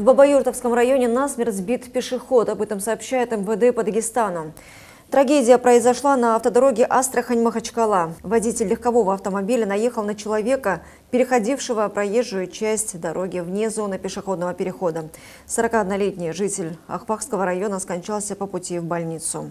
В Бабаюртовском районе насмерть сбит пешеход. Об этом сообщает МВД по Дагестану. Трагедия произошла на автодороге Астрахань-Махачкала. Водитель легкового автомобиля наехал на человека, переходившего проезжую часть дороги вне зоны пешеходного перехода. 41-летний житель Ахпахского района скончался по пути в больницу.